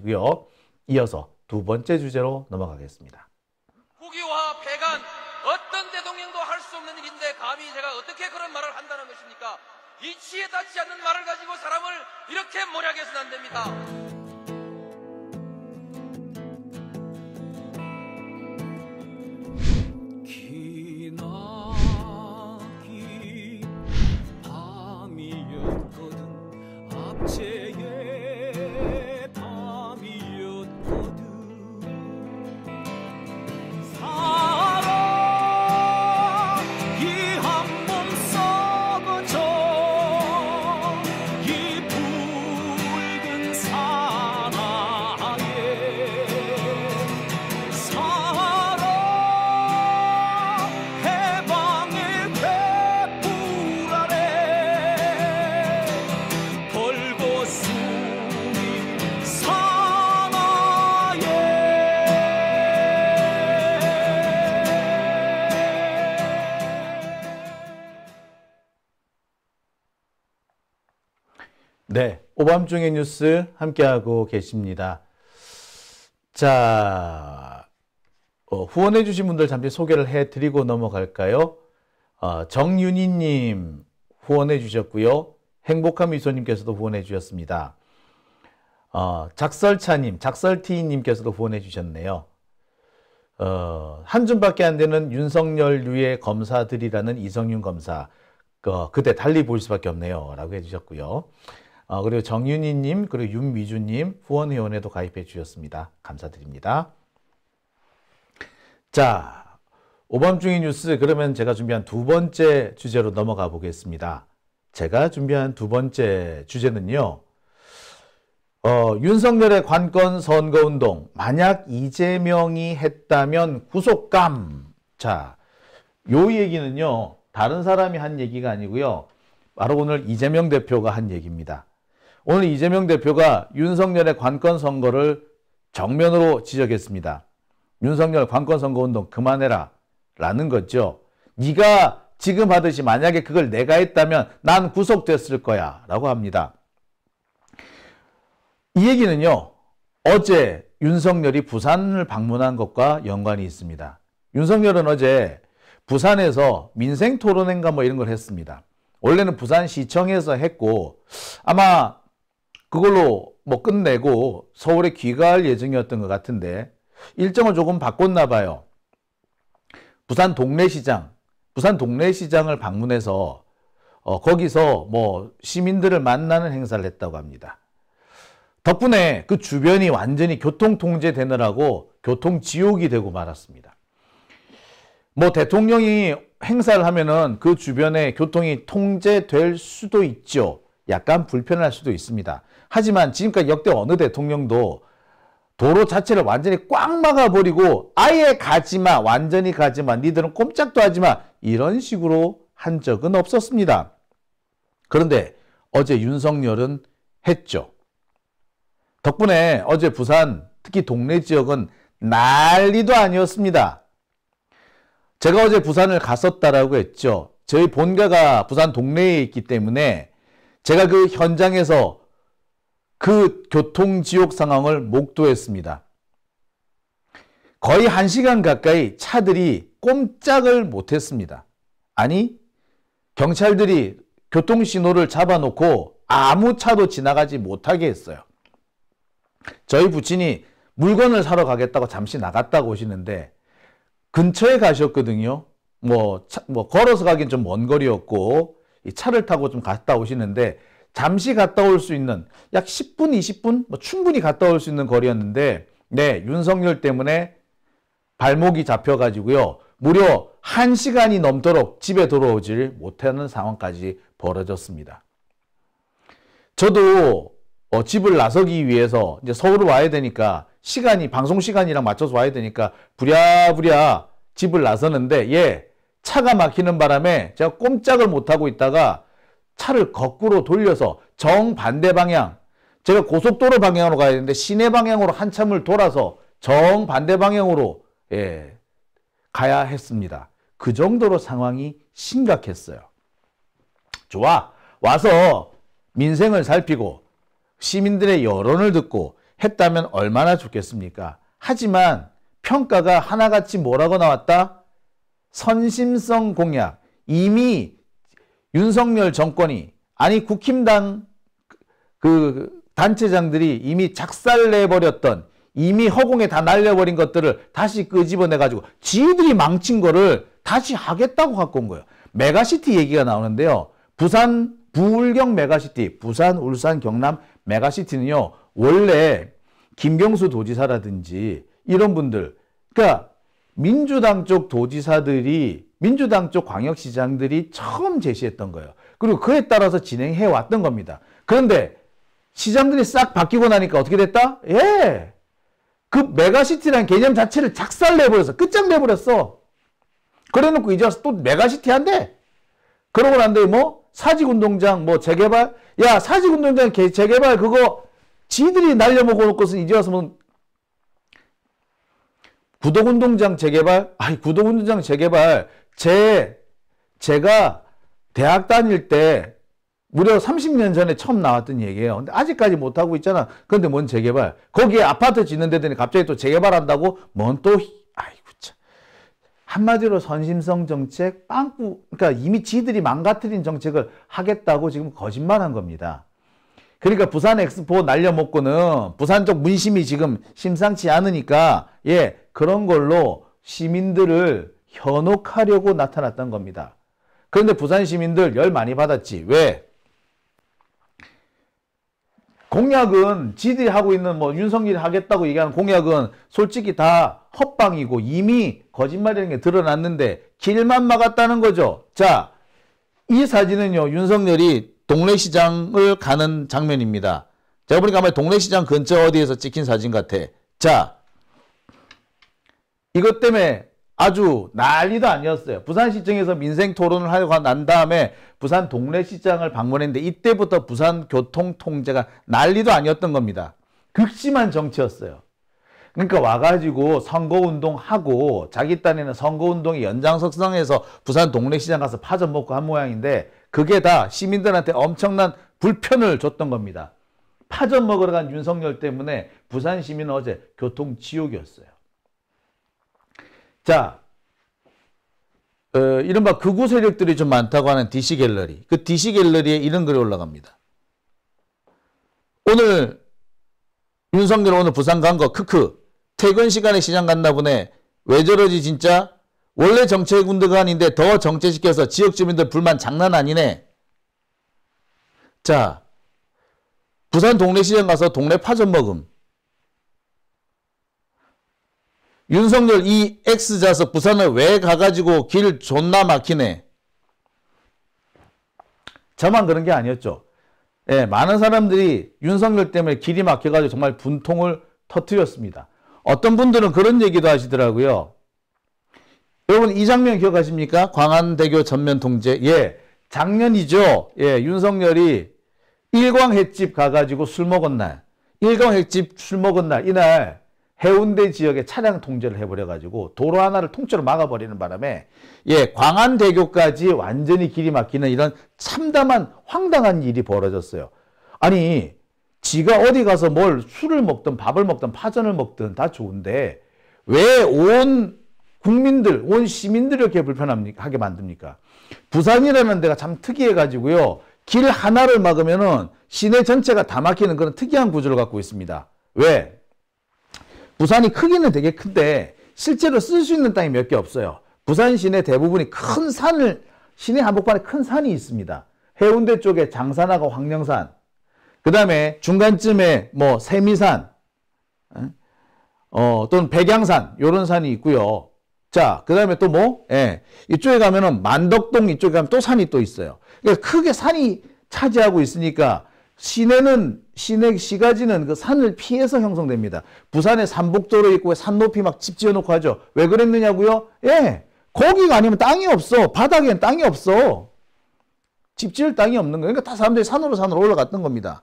고요 이어서 두 번째 주제로 넘어가겠습니다. 호기와 배간 어떤 대통령도 할 수 없는 일인데 감히 제가 어떻게 그런 말을 한다는 것입니까? 이치에 닿지 않는 말을 가지고 사람을 이렇게 모략해서는 안 됩니다. 네, 오밤중의 뉴스 함께하고 계십니다. 자, 어, 후원해 주신 분들 잠시 소개를 해드리고 넘어갈까요? 어, 정윤희님 후원해 주셨고요. 행복한 미소님께서도 후원해 주셨습니다. 어, 작설차님, 작설티님께서도 후원해 주셨네요. 어, 한 줌밖에 안 되는 윤석열 류의 검사들이라는 이성윤 검사, 어, 그때 달리 볼 수밖에 없네요. 라고 해주셨고요. 어, 그리고 정윤희님, 그리고 윤미주님 후원회원에도 가입해 주셨습니다. 감사드립니다. 자, 오밤중의 뉴스 그러면 제가 준비한 두 번째 주제로 넘어가 보겠습니다. 제가 준비한 두 번째 주제는요. 어, 윤석열의 관건 선거운동 만약 이재명이 했다면 구속감 자, 요 얘기는요. 다른 사람이 한 얘기가 아니고요. 바로 오늘 이재명 대표가 한 얘기입니다. 오늘 이재명 대표가 윤석열의 관건 선거를 정면으로 지적했습니다. 윤석열 관건 선거 운동 그만해라 라는 거죠. 네가 지금 하듯이 만약에 그걸 내가 했다면 난 구속됐을 거야 라고 합니다. 이 얘기는요. 어제 윤석열이 부산을 방문한 것과 연관이 있습니다. 윤석열은 어제 부산에서 민생 토론회인가 뭐 이런 걸 했습니다. 원래는 부산시청에서 했고 아마 그걸로 뭐 끝내고 서울에 귀가할 예정이었던 것 같은데 일정을 조금 바꿨나 봐요. 부산 동래시장, 부산 동래시장을 방문해서 어, 거기서 뭐 시민들을 만나는 행사를 했다고 합니다. 덕분에 그 주변이 완전히 교통 통제되느라고 교통 지옥이 되고 말았습니다. 뭐 대통령이 행사를 하면은 그 주변에 교통이 통제될 수도 있죠. 약간 불편할 수도 있습니다. 하지만 지금까지 역대 어느 대통령도 도로 자체를 완전히 꽉 막아버리고 아예 가지마 완전히 가지마 니들은 꼼짝도 하지마 이런 식으로 한 적은 없었습니다. 그런데 어제 윤석열은 했죠. 덕분에 어제 부산 특히 동네 지역은 난리도 아니었습니다. 제가 어제 부산을 갔었다라고 했죠. 저희 본가가 부산 동네에 있기 때문에 제가 그 현장에서 그 교통지옥 상황을 목도했습니다. 거의 한시간 가까이 차들이 꼼짝을 못했습니다. 아니, 경찰들이 교통신호를 잡아놓고 아무 차도 지나가지 못하게 했어요. 저희 부친이 물건을 사러 가겠다고 잠시 나갔다고 오시는데 근처에 가셨거든요. 뭐, 차, 뭐 걸어서 가긴 좀 먼 거리였고 차를 타고 좀 갔다 오시는데 잠시 갔다 올 수 있는 약 10분, 20분 뭐 충분히 갔다 올 수 있는 거리였는데 네, 윤석열 때문에 발목이 잡혀가지고요. 무려 1시간이 넘도록 집에 돌아오질 못하는 상황까지 벌어졌습니다. 저도 어, 집을 나서기 위해서 이제 서울을 와야 되니까 시간이 방송 시간이랑 맞춰서 와야 되니까 부랴부랴 집을 나서는데 예 차가 막히는 바람에 제가 꼼짝을 못하고 있다가 차를 거꾸로 돌려서 정반대 방향 제가 고속도로 방향으로 가야 되는데 시내 방향으로 한참을 돌아서 정반대 방향으로 예, 가야 했습니다. 그 정도로 상황이 심각했어요. 좋아. 와서 민생을 살피고 시민들의 여론을 듣고 했다면 얼마나 좋겠습니까? 하지만 평가가 하나같이 뭐라고 나왔다? 선심성 공약 이미 윤석열 정권이 아니 국힘당 그 단체장들이 이미 작살내버렸던 이미 허공에 다 날려버린 것들을 다시 끄집어내가지고 지들이 망친 거를 다시 하겠다고 갖고 온 거예요. 메가시티 얘기가 나오는데요. 부산 부울경 메가시티, 부산, 울산, 경남 메가시티는요. 원래 김경수 도지사라든지 이런 분들 그러니까 민주당 쪽 도지사들이 민주당 쪽 광역시장들이 처음 제시했던 거예요. 그리고 그에 따라서 진행해 왔던 겁니다. 그런데 시장들이 싹 바뀌고 나니까 어떻게 됐다? 예. 그 메가시티라는 개념 자체를 작살내버려서 끝장내버렸어. 그래놓고 이제 와서 또 메가시티 한대. 그러고 난 뒤에 뭐 사직운동장 뭐 재개발 야 사직운동장 재개발 그거 지들이 날려먹어 놓고서 이제 와서 뭐 구독운동장 재개발? 아니 구독운동장 재개발 제 제가 대학 다닐 때 무려 30년 전에 처음 나왔던 얘기예요. 근데 아직까지 못하고 있잖아. 근데뭔 재개발? 거기에 아파트 짓는 데더니 갑자기 또 재개발한다고? 뭔 또, 아이고 참. 한마디로 선심성 정책, 빵꾸, 그러니까 이미 지들이 망가뜨린 정책을 하겠다고 지금 거짓말한 겁니다. 그러니까 부산 엑스포 날려먹고는 부산 쪽 문심이 지금 심상치 않으니까, 예, 그런 걸로 시민들을 현혹하려고 나타났던 겁니다. 그런데 부산 시민들 열 많이 받았지. 왜? 공약은 지들이 하고 있는 뭐 윤석열이 하겠다고 얘기하는 공약은 솔직히 다 헛방이고 이미 거짓말이라는 게 드러났는데 길만 막았다는 거죠. 자, 이 사진은요. 윤석열이 동래시장을 가는 장면입니다. 제가 보니까 아마 동래시장 근처 어디에서 찍힌 사진 같아. 자, 이것 때문에 아주 난리도 아니었어요. 부산시청에서 민생토론을 하고 난 다음에 부산 동래시장을 방문했는데 이때부터 부산 교통통제가 난리도 아니었던 겁니다. 극심한 정치였어요. 그러니까 와가지고 선거운동하고 자기 딴에는 선거운동이 연장석상에서 부산 동래시장 가서 파전 먹고 한 모양인데 그게 다 시민들한테 엄청난 불편을 줬던 겁니다. 파전 먹으러 간 윤석열 때문에 부산 시민은 어제 교통지옥이었어요. 자, 어, 이른바 극우 세력들이 좀 많다고 하는 DC 갤러리. 그 DC 갤러리에 이런 글이 올라갑니다. 오늘 윤석열 오늘 부산 간 거 크크. 퇴근 시간에 시장 갔나 보네. 왜 저러지 진짜? 원래 정체 군대가 아닌데 더 정체시켜서 지역 주민들 불만 장난 아니네. 자, 부산 동네 시장 가서 동네 파전 먹음. 윤석열 이 X자석 부산을 왜 가가지고 길 존나 막히네. 저만 그런 게 아니었죠. 예, 많은 사람들이 윤석열 때문에 길이 막혀가지고 정말 분통을 터뜨렸습니다. 어떤 분들은 그런 얘기도 하시더라고요. 여러분 이 장면 기억하십니까? 광안대교 전면 통제. 예, 작년이죠. 예, 윤석열이 일광 횟집 가가지고 술 먹은 날, 일광 횟집 술 먹은 날 이날 해운대 지역에 차량 통제를 해버려가지고 도로 하나를 통째로 막아버리는 바람에 예 광안대교까지 완전히 길이 막히는 이런 참담한 황당한 일이 벌어졌어요. 아니 지가 어디 가서 뭘 술을 먹든 밥을 먹든 파전을 먹든 다 좋은데 왜 온 국민들 온 시민들을 이렇게 불편하게 만듭니까? 부산이라는 데가 참 특이해가지고요. 길 하나를 막으면은 시내 전체가 다 막히는 그런 특이한 구조를 갖고 있습니다. 왜? 부산이 크기는 되게 큰데 실제로 쓸 수 있는 땅이 몇 개 없어요. 부산 시내 대부분이 큰 산을 시내 한복판에 큰 산이 있습니다. 해운대 쪽에 장산하고 황령산, 그 다음에 중간쯤에 뭐 세미산, 어, 또는 백양산 요런 산이 있고요. 자, 그 다음에 또 뭐? 예, 이쪽에 가면은 만덕동 이쪽에 가면 또 산이 또 있어요. 그러니까 크게 산이 차지하고 있으니까 시내는 시내 시가지는 그 산을 피해서 형성됩니다. 부산에 산복도로 있고 산 높이 막 집 지어놓고 하죠. 왜 그랬느냐고요? 예, 거기가 아니면 땅이 없어. 바닥엔 땅이 없어. 집 지을 땅이 없는 거예요. 그러니까 다 사람들이 산으로 산으로 올라갔던 겁니다.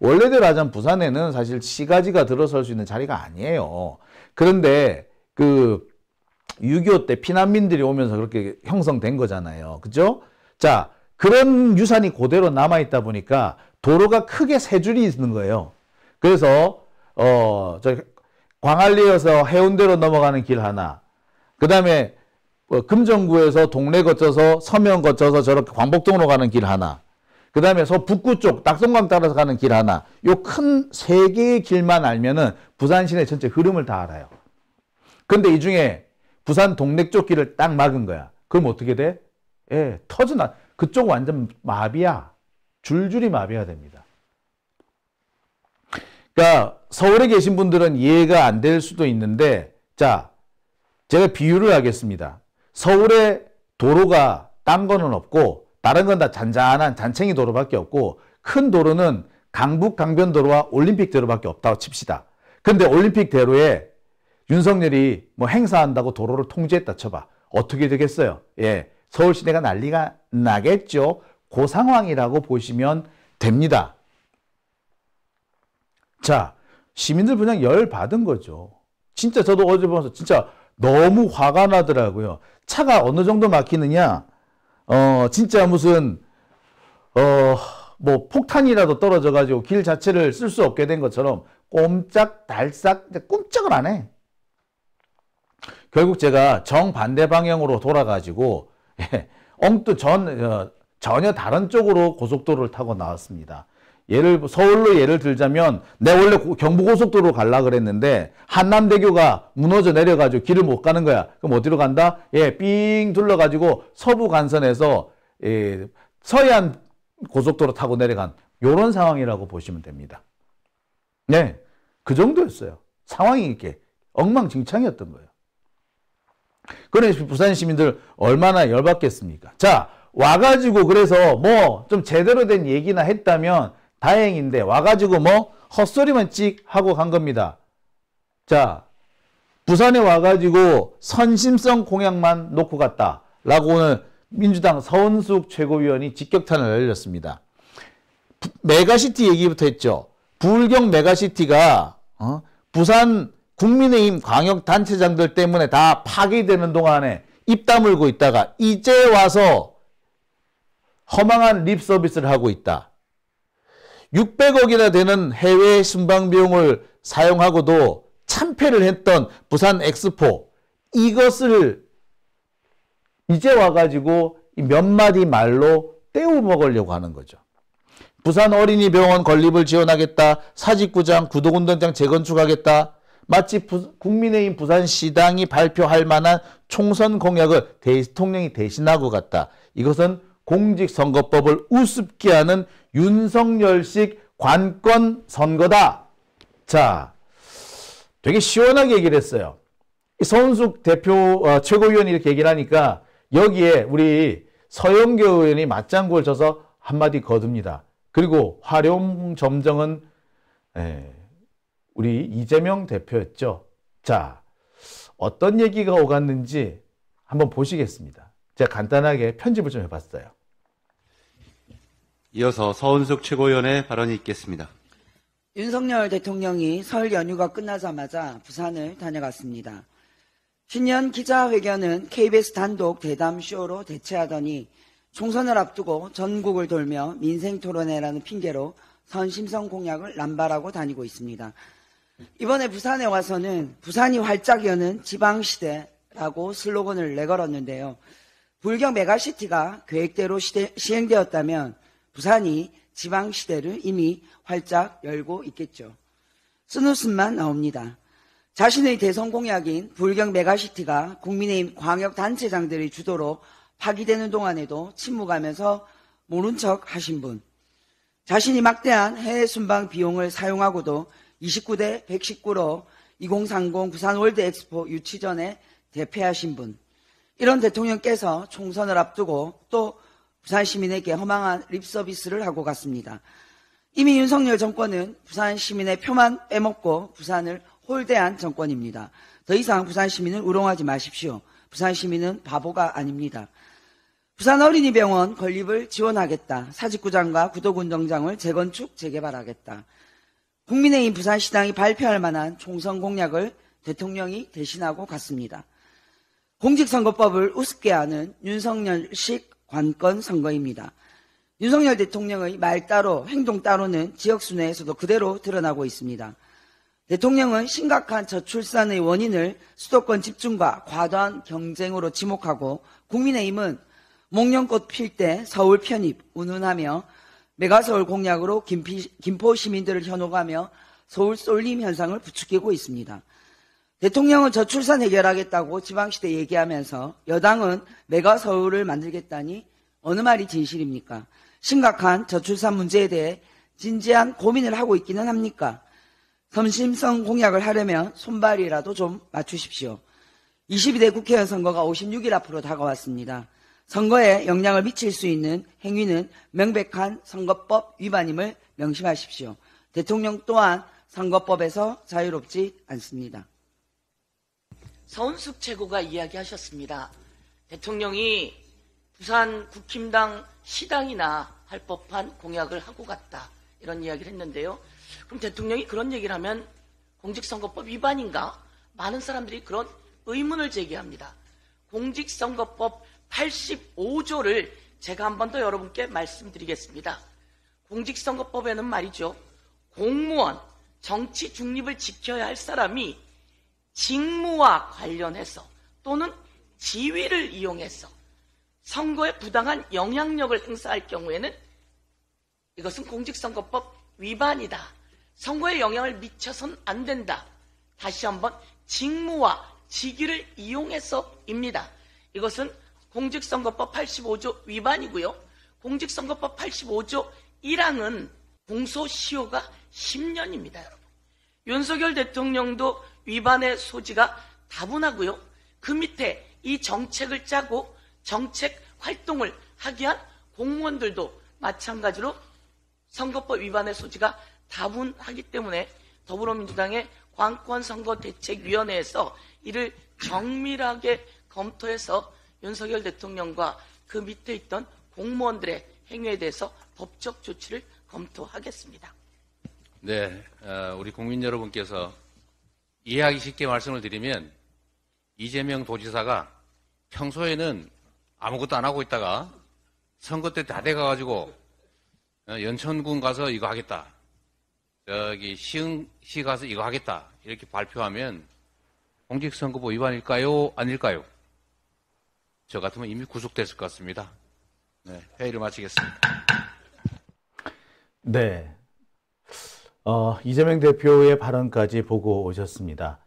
원래대로 하자면 부산에는 사실 시가지가 들어설 수 있는 자리가 아니에요. 그런데 그 6.25 때 피난민들이 오면서 그렇게 형성된 거잖아요. 그죠? 자, 그런 유산이 그대로 남아있다 보니까 도로가 크게 세 줄이 있는 거예요. 그래서 어, 저 광안리에서 해운대로 넘어가는 길 하나. 그다음에 어, 금정구에서 동래 거쳐서 서면 거쳐서 저렇게 광복동으로 가는 길 하나. 그다음에 서 북구 쪽 낙동강 따라서 가는 길 하나. 요 큰 세 개의 길만 알면은 부산 시내 전체 흐름을 다 알아요. 근데 이 중에 부산 동래 쪽 길을 딱 막은 거야. 그럼 어떻게 돼? 예, 터져나. 그쪽 완전 마비야. 줄줄이 마비가 됩니다. 그러니까 서울에 계신 분들은 이해가 안 될 수도 있는데 자 제가 비유를 하겠습니다. 서울에 도로가 딴 거는 없고 다른 건 다 잔잔한 잔챙이 도로밖에 없고 큰 도로는 강북 강변도로와 올림픽대로밖에 없다고 칩시다. 근데 올림픽대로에 윤석열이 뭐 행사한다고 도로를 통제했다 쳐봐. 어떻게 되겠어요? 예. 서울 시내가 난리가 나겠죠. 그 상황이라고 보시면 됩니다. 자, 시민들 분양 열 받은 거죠. 진짜 저도 어제 보면서 진짜 너무 화가 나더라고요. 차가 어느 정도 막히느냐? 어, 진짜 무슨 어, 뭐 폭탄이라도 떨어져 가지고 길 자체를 쓸 수 없게 된 것처럼 꼼짝 달싹 꼼짝을 안 해. 결국 제가 정반대 방향으로 돌아 가지고 예, 엉뚱 전 어, 전혀 다른 쪽으로 고속도로를 타고 나왔습니다. 예를 서울로 예를 들자면 내 원래 경부고속도로 갈라 그랬는데 한남대교가 무너져 내려가지고 길을 못 가는 거야. 그럼 어디로 간다? 예, 삥 둘러가지고 서부 간선에서 예, 서해안 고속도로 타고 내려간 요런 상황이라고 보시면 됩니다. 네, 그 정도였어요. 상황이 이렇게 엉망진창이었던 거예요. 그러니 부산 시민들 얼마나 열받겠습니까? 자, 와가지고 그래서 뭐 좀 제대로 된 얘기나 했다면 다행인데 와가지고 뭐 헛소리만 찍 하고 간 겁니다. 자, 부산에 와가지고 선심성 공약만 놓고 갔다. 라고 오늘 민주당 서은숙 최고위원이 직격탄을 날렸습니다. 메가시티 얘기부터 했죠. 불경 메가시티가 어? 부산 국민의힘 광역단체장들 때문에 다 파괴되는 동안에 입 다물고 있다가 이제 와서 허망한 립 서비스를 하고 있다. 600억이나 되는 해외 순방 비용을 사용하고도 참패를 했던 부산 엑스포 이것을 이제 와가지고 몇 마디 말로 떼우 먹으려고 하는 거죠. 부산 어린이병원 건립을 지원하겠다. 사직구장, 구독운동장 재건축하겠다. 마치 부, 국민의힘 부산시당이 발표할 만한 총선 공약을 대통령이 대신하고 갔다 이것은 공직선거법을 우습게 하는 윤석열식 관권 선거다. 자, 되게 시원하게 얘기를 했어요. 손숙 대표 어, 최고위원이 이렇게 얘기를 하니까 여기에 우리 서영교 의원이 맞장구를 쳐서 한마디 거둡니다. 그리고 화룡점정은 에, 예, 우리 이재명 대표였죠. 자, 어떤 얘기가 오갔는지 한번 보시겠습니다. 제가 간단하게 편집을 좀 해봤어요. 이어서 서은숙 최고위원의 발언이 있겠습니다. 윤석열 대통령이 설 연휴가 끝나자마자 부산을 다녀갔습니다. 신년 기자회견은 KBS 단독 대담쇼로 대체하더니 총선을 앞두고 전국을 돌며 민생 토론회라는 핑계로 선심성 공약을 남발하고 다니고 있습니다. 이번에 부산에 와서는 부산이 활짝 여는 지방시대라고 슬로건을 내걸었는데요. 불경 메가시티가 계획대로 시대, 시행되었다면 부산이 지방시대를 이미 활짝 열고 있겠죠. 쓴웃음만 나옵니다. 자신의 대선 공약인 불경 메가시티가 국민의힘 광역단체장들의 주도로 파기되는 동안에도 침묵하면서 모른 척 하신 분. 자신이 막대한 해외 순방 비용을 사용하고도 29대 119로 2030 부산월드 엑스포 유치전에 대패하신 분. 이런 대통령께서 총선을 앞두고 또 부산 시민에게 허망한 립서비스를 하고 갔습니다. 이미 윤석열 정권은 부산 시민의 표만 빼먹고 부산을 홀대한 정권입니다. 더 이상 부산 시민을 우롱하지 마십시오. 부산 시민은 바보가 아닙니다. 부산 어린이병원 건립을 지원하겠다. 사직구장과 구독운동장을 재건축, 재개발하겠다. 국민의힘 부산시당이 발표할 만한 총선 공약을 대통령이 대신하고 갔습니다. 공직선거법을 우습게 하는 윤석열식 관건 선거입니다. 윤석열 대통령의 말 따로 행동 따로는 지역순회에서도 그대로 드러나고 있습니다. 대통령은 심각한 저출산의 원인을 수도권 집중과 과도한 경쟁으로 지목하고 국민의힘은 목련꽃 필 때 서울 편입 운운하며 메가서울 공약으로 김포 시민들을 현혹하며 서울 쏠림 현상을 부추기고 있습니다. 대통령은 저출산 해결하겠다고 지방시대 얘기하면서 여당은 메가 서울을 만들겠다니 어느 말이 진실입니까? 심각한 저출산 문제에 대해 진지한 고민을 하고 있기는 합니까? 섬심성 공약을 하려면 손발이라도 좀 맞추십시오. 22대 국회의원 선거가 56일 앞으로 다가왔습니다. 선거에 영향을 미칠 수 있는 행위는 명백한 선거법 위반임을 명심하십시오. 대통령 또한 선거법에서 자유롭지 않습니다. 서은숙 최고가 이야기하셨습니다. 대통령이 부산 국힘당 시당이나 할 법한 공약을 하고 갔다. 이런 이야기를 했는데요. 그럼 대통령이 그런 얘기를 하면 공직선거법 위반인가? 많은 사람들이 그런 의문을 제기합니다. 공직선거법 85조를 제가 한 번 더 여러분께 말씀드리겠습니다. 공직선거법에는 말이죠. 공무원, 정치 중립을 지켜야 할 사람이 직무와 관련해서 또는 지위를 이용해서 선거에 부당한 영향력을 행사할 경우에는 이것은 공직선거법 위반이다. 선거에 영향을 미쳐선 안 된다. 다시 한번 직무와 직위를 이용해서입니다. 이것은 공직선거법 85조 위반이고요. 공직선거법 85조 1항은 공소시효가 10년입니다, 여러분. 윤석열 대통령도 위반의 소지가 다분하고요. 그 밑에 이 정책을 짜고 정책 활동을 하기 위한 공무원들도 마찬가지로 선거법 위반의 소지가 다분하기 때문에 더불어민주당의 관권선거대책위원회에서 이를 정밀하게 검토해서 윤석열 대통령과 그 밑에 있던 공무원들의 행위에 대해서 법적 조치를 검토하겠습니다. 네, 어, 우리 국민 여러분께서 이해하기 쉽게 말씀을 드리면 이재명 도지사가 평소에는 아무것도 안 하고 있다가 선거 때 다 돼가가지고 어, 연천군 가서 이거 하겠다. 저기 시흥시 가서 이거 하겠다. 이렇게 발표하면 공직선거법 위반일까요? 아닐까요? 저 같으면 이미 구속됐을 것 같습니다. 네, 회의를 마치겠습니다. 네. 어, 이재명 대표의 발언까지 보고 오셨습니다.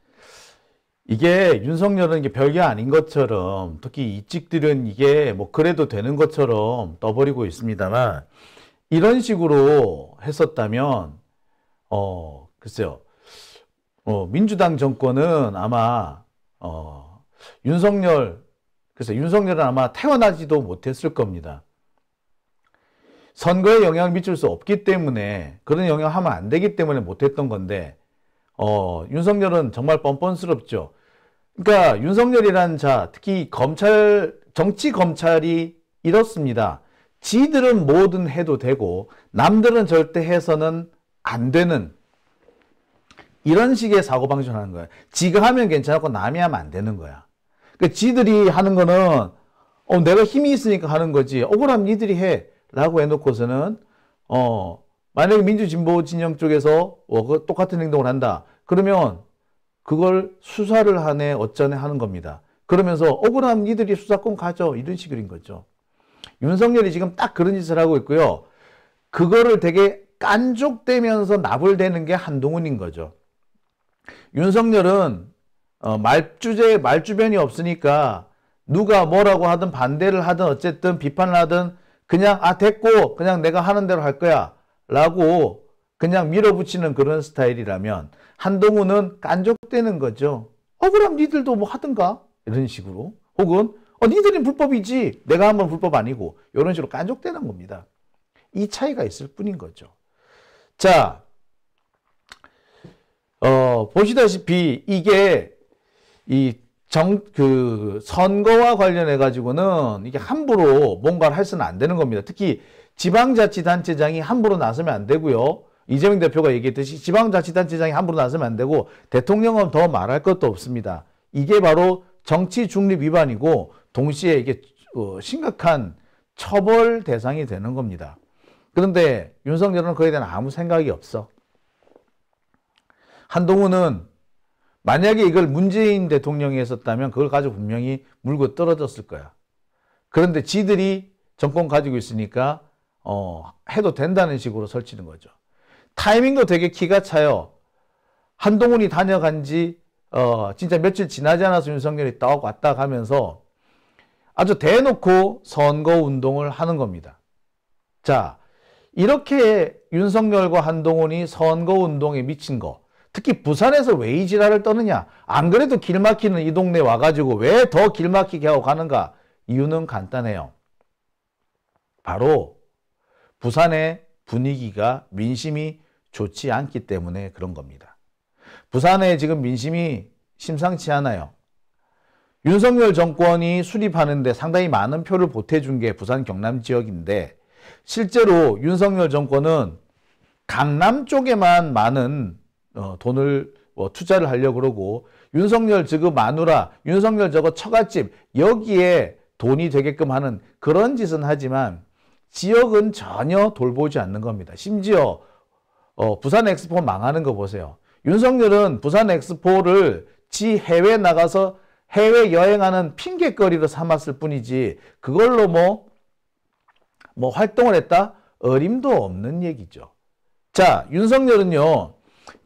이게 윤석열은 이게 별게 아닌 것처럼 특히 이직들은 이게 뭐 그래도 되는 것처럼 떠버리고 있습니다만 이런 식으로 했었다면 어 글쎄요 어 민주당 정권은 아마 어 윤석열 그래 윤석열은 아마 태어나지도 못했을 겁니다. 선거에 영향을 미칠 수 없기 때문에 그런 영향을 하면 안 되기 때문에 못했던 건데 어, 윤석열은 정말 뻔뻔스럽죠. 그러니까 윤석열이라는 자, 특히 검찰, 정치 검찰이 이렇습니다. 지들은 뭐든 해도 되고 남들은 절대 해서는 안 되는 이런 식의 사고방식을 하는 거야. 지가 하면 괜찮고 남이 하면 안 되는 거야. 그 그러니까 지들이 하는 거는 어, 내가 힘이 있으니까 하는 거지. 억울하면 니들이 해. 라고 해놓고서는, 어, 만약에 민주진보 진영 쪽에서 어, 똑같은 행동을 한다. 그러면 그걸 수사를 하네, 어쩌네 하는 겁니다. 그러면서 억울한 이들이 수사권 가져. 이런 식인 으로 거죠. 윤석열이 지금 딱 그런 짓을 하고 있고요. 그거를 되게 깐족대면서 나불대는 게 한동훈인 거죠. 윤석열은 어, 말주제 말주변이 없으니까 누가 뭐라고 하든 반대를 하든 어쨌든 비판을 하든 그냥 아 됐고 그냥 내가 하는 대로 할 거야 라고 그냥 밀어붙이는 그런 스타일이라면 한동훈은 깐족되는 거죠. 어 그럼 니들도 뭐 하든가 이런 식으로 혹은 어 니들은 불법이지 내가 한번 불법 아니고 이런 식으로 깐족되는 겁니다. 이 차이가 있을 뿐인 거죠. 자, 어, 보시다시피 이게 이 정, 그, 선거와 관련해 가지고는 이게 함부로 뭔가를 할 수는 안 되는 겁니다. 특히 지방자치단체장이 함부로 나서면 안 되고요. 이재명 대표가 얘기했듯이 지방자치단체장이 함부로 나서면 안 되고 대통령은 더 말할 것도 없습니다. 이게 바로 정치 중립 위반이고 동시에 이게 어, 심각한 처벌 대상이 되는 겁니다. 그런데 윤석열은 그에 대한 아무 생각이 없어. 한동훈은 만약에 이걸 문재인 대통령이 했었다면 그걸 가지고 분명히 물고 떨어졌을 거야. 그런데 지들이 정권 가지고 있으니까 어, 해도 된다는 식으로 설치는 거죠. 타이밍도 되게 키가 차요. 한동훈이 다녀간 지 어, 진짜 며칠 지나지 않아서 윤석열이 딱 왔다 가면서 아주 대놓고 선거 운동을 하는 겁니다. 자, 이렇게 윤석열과 한동훈이 선거 운동에 미친 거 특히 부산에서 왜 이 지랄을 떠느냐? 안 그래도 길 막히는 이 동네 와가지고 왜 더 길 막히게 하고 가는가? 이유는 간단해요. 바로 부산의 분위기가 민심이 좋지 않기 때문에 그런 겁니다. 부산에 지금 민심이 심상치 않아요. 윤석열 정권이 수립하는데 상당히 많은 표를 보태준 게 부산 경남 지역인데 실제로 윤석열 정권은 강남 쪽에만 많은 어, 돈을 뭐 투자를 하려고 그러고 윤석열 지금 마누라, 윤석열 저거 처갓집 여기에 돈이 되게끔 하는 그런 짓은 하지만 지역은 전혀 돌보지 않는 겁니다. 심지어 어, 부산 엑스포 망하는 거 보세요. 윤석열은 부산 엑스포를 지 해외 나가서 해외 여행하는 핑계거리로 삼았을 뿐이지 그걸로 뭐뭐 뭐 활동을 했다 어림도 없는 얘기죠. 자 윤석열은요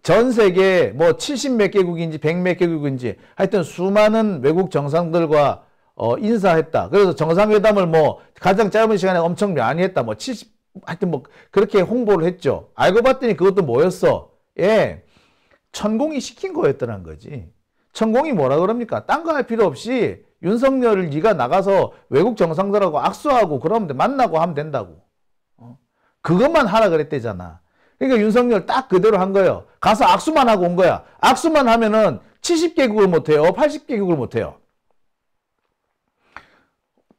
전 세계 뭐 70 몇 개국인지 100 몇 개국인지 하여튼 수많은 외국 정상들과 어, 인사했다. 그래서 정상회담을 뭐 가장 짧은 시간에 엄청 많이 했다. 뭐 70, 하여튼 뭐 그렇게 홍보를 했죠. 알고 봤더니 그것도 뭐였어? 예. 천공이 시킨 거였더란 거지. 천공이 뭐라 그럽니까? 딴 거 할 필요 없이 윤석열을 네가 나가서 외국 정상들하고 악수하고 그러면 돼. 만나고 하면 된다고. 어? 그것만 하라 그랬대잖아. 그러니까 윤석열 딱 그대로 한 거예요. 가서 악수만 하고 온 거야. 악수만 하면은 70개국을 못해요. 80개국을 못해요.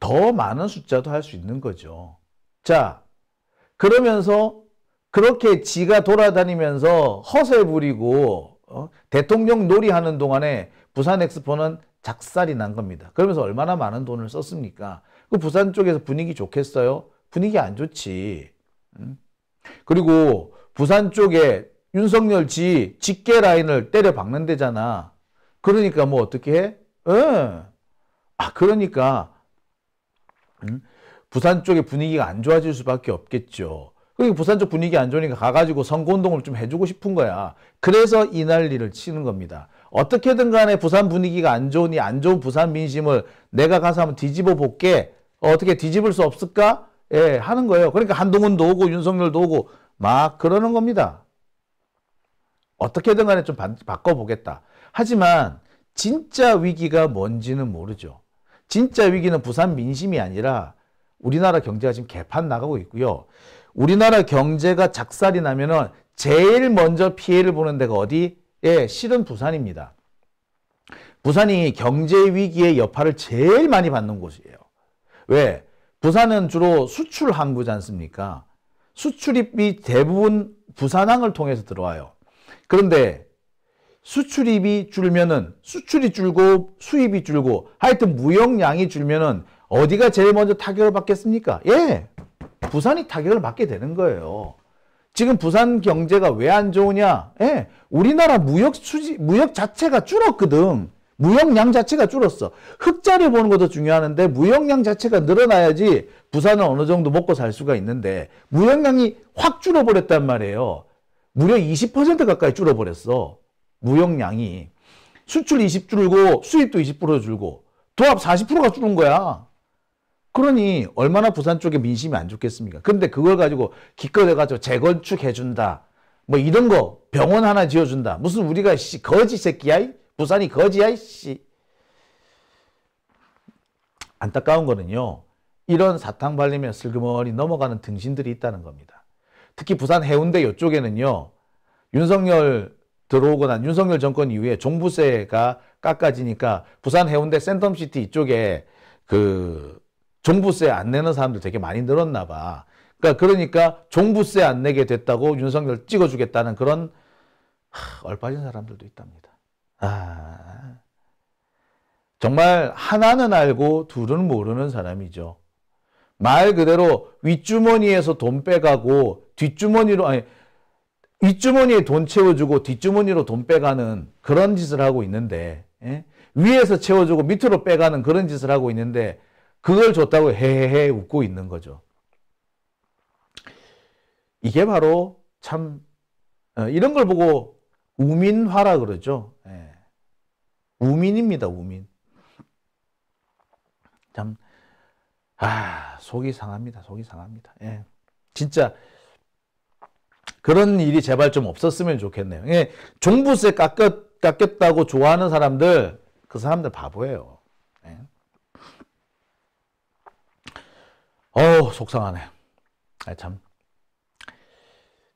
더 많은 숫자도 할 수 있는 거죠. 자, 그러면서 그렇게 지가 돌아다니면서 허세 부리고 어? 대통령 놀이하는 동안에 부산 엑스포는 작살이 난 겁니다. 그러면서 얼마나 많은 돈을 썼습니까? 그 부산 쪽에서 분위기 좋겠어요? 분위기 안 좋지. 음? 그리고 부산 쪽에 윤석열 지 직계 라인을 때려 박는 데잖아. 그러니까 뭐 어떻게 해? 응. 아 그러니까 응? 부산 쪽의 분위기가 안 좋아질 수밖에 없겠죠. 그러니 부산 쪽 분위기 안 좋으니까 가가지고 선거운동을 좀 해주고 싶은 거야. 그래서 이 난리를 치는 겁니다. 어떻게든 간에 부산 분위기가 안 좋으니 안 좋은 부산 민심을 내가 가서 한번 뒤집어 볼게. 어, 어떻게 뒤집을 수 없을까? 예, 하는 거예요. 그러니까 한동훈도 오고 윤석열도 오고 막 그러는 겁니다. 어떻게든 간에 좀 바, 꿔보겠다 하지만 진짜 위기가 뭔지는 모르죠. 진짜 위기는 부산 민심이 아니라 우리나라 경제가 지금 개판 나가고 있고요. 우리나라 경제가 작살이 나면은 제일 먼저 피해를 보는 데가 어디? 예, 실은 부산입니다. 부산이 경제 위기의 여파를 제일 많이 받는 곳이에요. 왜? 부산은 주로 수출 항구지 않습니까? 수출입이 대부분 부산항을 통해서 들어와요. 그런데 수출입이 줄면은 수출이 줄고 수입이 줄고 하여튼 무역량이 줄면은 어디가 제일 먼저 타격을 받겠습니까? 예, 부산이 타격을 받게 되는 거예요. 지금 부산 경제가 왜 안 좋으냐? 예, 우리나라 무역 수지 무역 자체가 줄었거든. 무역량 자체가 줄었어. 흑자를 보는 것도 중요하는데 무역량 자체가 늘어나야지 부산은 어느 정도 먹고 살 수가 있는데 무역량이 확 줄어버렸단 말이에요. 무려 20% 가까이 줄어버렸어. 무역량이. 수출 20 줄고 수입도 20% 줄고 도합 40%가 줄은 거야. 그러니 얼마나 부산 쪽에 민심이 안 좋겠습니까? 근데 그걸 가지고 기껏 해가지고 재건축해준다. 뭐 이런 거 병원 하나 지어준다. 무슨 우리가 거지 새끼야? 부산이 거지야 이씨. 안타까운 거는요. 이런 사탕 발림에 슬그머니 넘어가는 등신들이 있다는 겁니다. 특히 부산 해운대 이쪽에는요. 윤석열 들어오고 난 윤석열 정권 이후에 종부세가 깎아지니까 부산 해운대 센텀시티 이쪽에 그 종부세 안 내는 사람들 되게 많이 늘었나 봐. 그러니까 그러니까 종부세 안 내게 됐다고 윤석열 찍어주겠다는 그런 하, 얼빠진 사람들도 있답니다. 아, 정말 하나는 알고 둘은 모르는 사람이죠. 말 그대로 윗주머니에서 돈 빼가고 뒷주머니로 아니 윗주머니에 돈 채워주고 뒷주머니로 돈 빼가는 그런 짓을 하고 있는데 예? 위에서 채워주고 밑으로 빼가는 그런 짓을 하고 있는데 그걸 줬다고 헤헤헤 웃고 있는 거죠. 이게 바로 참 어, 이런 걸 보고 우민화라 그러죠. 예. 우민입니다, 우민. 참, 아, 속이 상합니다, 속이 상합니다. 예. 진짜, 그런 일이 제발 좀 없었으면 좋겠네요. 예. 종부세 깎았, 깎였다고 좋아하는 사람들, 그 사람들 바보예요. 예. 어우, 속상하네. 아, 참.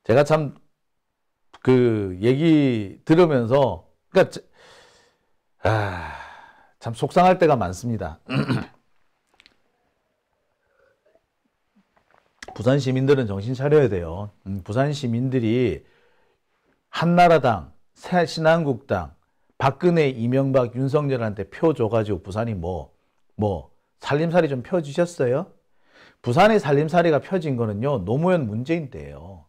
제가 참, 그, 얘기 들으면서, 그니까, 아, 참 속상할 때가 많습니다. 부산 시민들은 정신 차려야 돼요. 음, 부산 시민들이 한나라당, 신한국당, 박근혜, 이명박, 윤석열한테 표 줘가지고 부산이 뭐, 뭐, 살림살이 좀 펴주셨어요? 부산의 살림살이가 펴진 거는요, 노무현 문재인 때예요.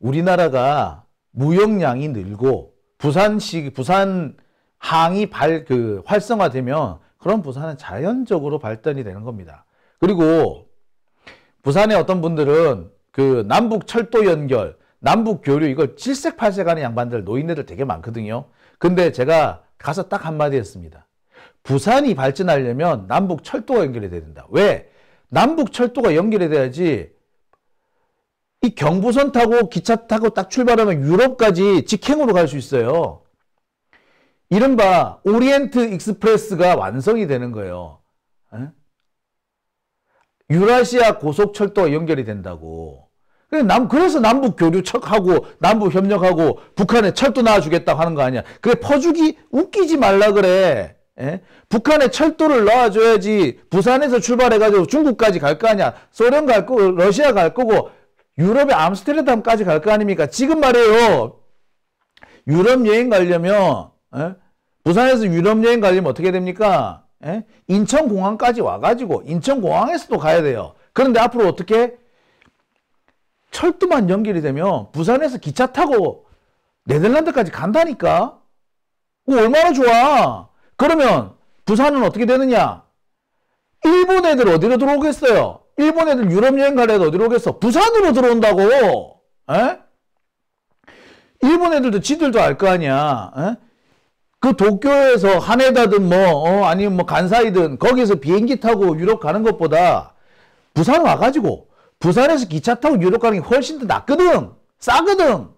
우리나라가 무역량이 늘고 부산시 부산 항이 발 그 활성화되면 그런 부산은 자연적으로 발전이 되는 겁니다. 그리고 부산의 어떤 분들은 그 남북 철도 연결, 남북 교류 이걸 질색팔색하는 양반들 노인네들 되게 많거든요. 근데 제가 가서 딱 한마디 했습니다. 부산이 발전하려면 남북 철도가 연결이 돼야 된다. 왜? 남북 철도가 연결이 돼야지 이 경부선 타고 기차 타고 딱 출발하면 유럽까지 직행으로 갈 수 있어요. 이른바 오리엔트 익스프레스가 완성이 되는 거예요. 에? 유라시아 고속철도 연결이 된다고. 그래서 남북 교류 척하고 남북 협력하고 북한에 철도 나와주겠다고 하는 거 아니야. 그래 퍼주기 웃기지 말라 그래. 에? 예? 북한에 철도를 넣어줘야지 부산에서 출발해가지고 중국까지 갈 거 아니야. 소련 갈 거고 러시아 갈 거고 유럽의 암스테르담까지 갈 거 아닙니까? 지금 말이에요. 유럽 여행 가려면 에? 예? 부산에서 유럽 여행 가려면 어떻게 됩니까? 에? 예? 인천공항까지 와가지고 인천공항에서도 가야 돼요. 그런데 앞으로 어떻게 철도만 연결이 되면 부산에서 기차 타고 네덜란드까지 간다니까? 얼마나 좋아. 그러면 부산은 어떻게 되느냐? 일본 애들 어디로 들어오겠어요? 일본 애들 유럽 여행 가려 해도 어디로 오겠어? 부산으로 들어온다고! 에? 일본 애들도 지들도 알 거 아니야. 에? 그 도쿄에서 하네다든 뭐, 어, 아니면 뭐 간사이든 거기서 비행기 타고 유럽 가는 것보다 부산 와가지고 부산에서 기차 타고 유럽 가는 게 훨씬 더 낫거든. 싸거든.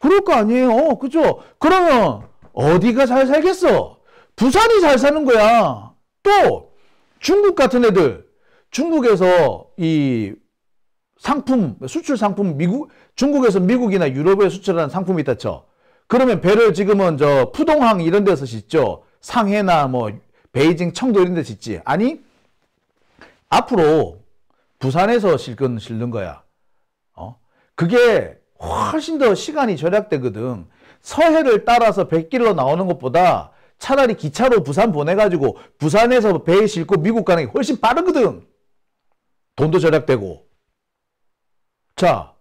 그럴 거 아니에요. 어, 그죠? 그러면 어디가 잘 살겠어? 부산이 잘 사는 거야. 또 중국 같은 애들 중국에서 이 상품, 수출 상품 미국, 중국에서 미국이나 유럽에 수출하는 상품이 있다 쳐. 그러면 배를 지금은 저 푸동항 이런 데서 짓죠. 상해나 뭐 베이징, 청도 이런 데 짓지. 아니, 앞으로 부산에서 실건 실는 거야. 어? 그게 훨씬 더 시간이 절약되거든. 서해를 따라서 1 0 0길로 나오는 것보다 차라리 기차로 부산 보내가지고 부산에서 배에 싣고 미국 가는 게 훨씬 빠르거든. 돈도 절약되고. 자,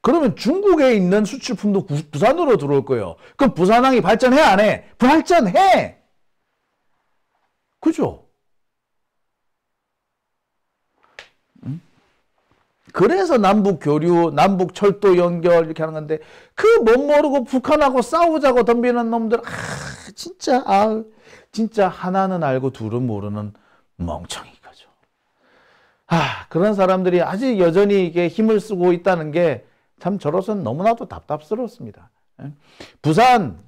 그러면 중국에 있는 수출품도 부산으로 들어올 거예요. 그럼 부산항이 발전해, 안 해? 발전해! 그죠? 그래서 남북 교류, 남북 철도 연결 이렇게 하는 건데 그 못 모르고 북한하고 싸우자고 덤비는 놈들 아 진짜 아 진짜 하나는 알고 둘은 모르는 멍청이. 아, 그런 사람들이 아직 여전히 이게 힘을 쓰고 있다는 게 참 저로서는 너무나도 답답스럽습니다. 예? 부산,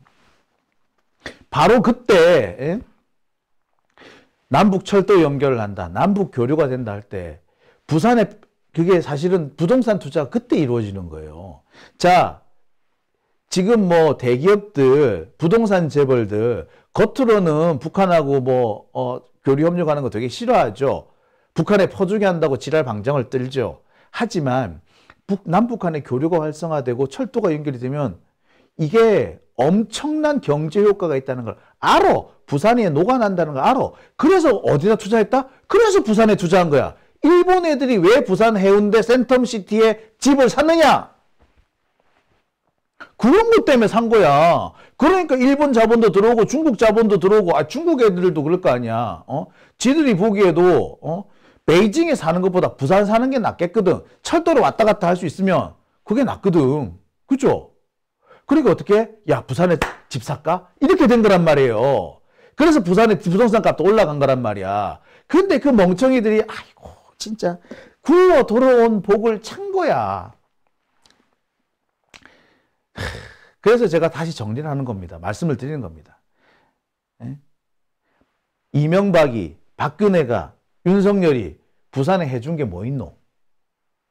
바로 그때, 예? 남북철도 연결을 한다, 남북교류가 된다 할 때, 부산에 그게 사실은 부동산 투자가 그때 이루어지는 거예요. 자, 지금 뭐 대기업들, 부동산 재벌들, 겉으로는 북한하고 뭐, 어, 교류 협력하는 거 되게 싫어하죠. 북한에 퍼주게 한다고 지랄 방정을 떨죠. 하지만 북, 남북한의 교류가 활성화되고 철도가 연결이 되면 이게 엄청난 경제 효과가 있다는 걸 알아. 부산에 녹아난다는 걸 알아. 그래서 어디다 투자했다? 그래서 부산에 투자한 거야. 일본 애들이 왜 부산 해운대 센텀시티에 집을 샀느냐? 그런 것 때문에 산 거야. 그러니까 일본 자본도 들어오고 중국 자본도 들어오고 아 중국 애들도 그럴 거 아니야. 어? 지들이 보기에도 어? 베이징에 사는 것보다 부산 사는 게 낫겠거든. 철도로 왔다 갔다 할 수 있으면 그게 낫거든. 그죠? 그러니까 어떻게? 야, 부산에 집 살까? 이렇게 된 거란 말이에요. 그래서 부산에 부동산 값도 올라간 거란 말이야. 근데 그 멍청이들이 아이고 진짜 굴러 돌아온 복을 찬 거야. 그래서 제가 다시 정리를 하는 겁니다. 말씀을 드리는 겁니다. 예? 이명박이, 박근혜가, 윤석열이 부산에 해준 게 뭐 있노?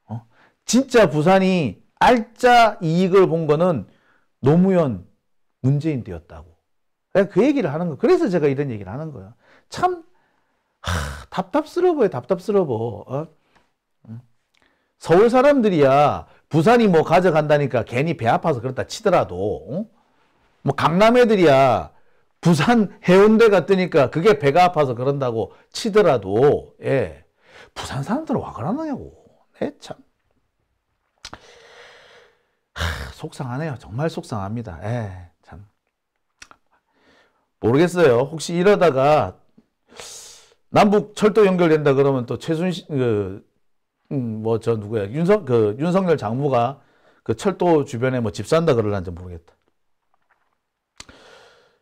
어? 진짜 부산이 알짜 이익을 본 거는 노무현 문재인 때였다고. 그 얘기를 하는 거. 그래서 제가 이런 얘기를 하는 거야. 참 하, 답답스러워요. 답답스러워. 어? 서울 사람들이야 부산이 뭐 가져간다니까 괜히 배 아파서 그렇다 치더라도 어? 뭐 강남 애들이야 부산 해운대가 뜨니까 그게 배가 아파서 그런다고 치더라도 예. 부산 사람들은 와 그러느냐고. 내 네, 참. 하, 속상하네요. 정말 속상합니다. 에, 예, 참. 모르겠어요. 혹시 이러다가 남북 철도 연결된다 그러면 또 최순실 그, 음, 뭐저 누구야 윤석 그 윤석열 장부가 그 철도 주변에 뭐집 산다 그럴란지 모르겠다.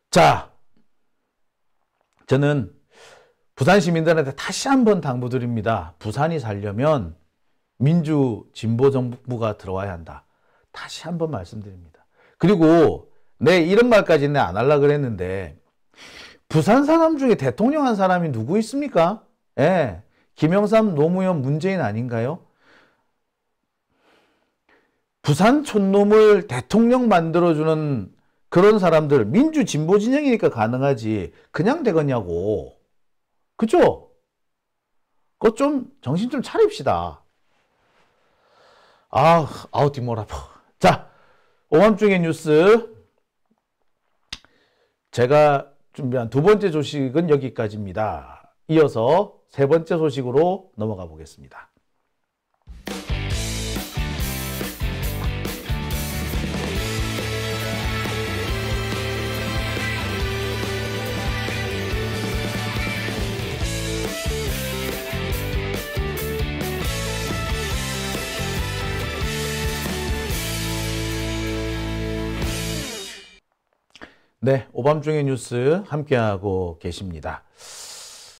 자, 저는 부산 시민들한테 다시 한 번 당부드립니다. 부산이 살려면 민주 진보 정부가 들어와야 한다. 다시 한 번 말씀드립니다. 그리고 내 네, 이런 말까지는 안 하려고 그랬는데 부산 사람 중에 대통령 한 사람이 누구 있습니까? 예. 네, 김영삼, 노무현, 문재인 아닌가요? 부산 촌놈을 대통령 만들어주는 그런 사람들 민주 진보 진영이니까 가능하지 그냥 되겠냐고 그죠? 그거 좀 정신 좀 차립시다. 아, 아우 뒷몰 아파. 자, 오밤중의 뉴스 제가 준비한 두 번째 소식은 여기까지입니다. 이어서 세 번째 소식으로 넘어가 보겠습니다. 네, 오밤중의 뉴스 함께하고 계십니다.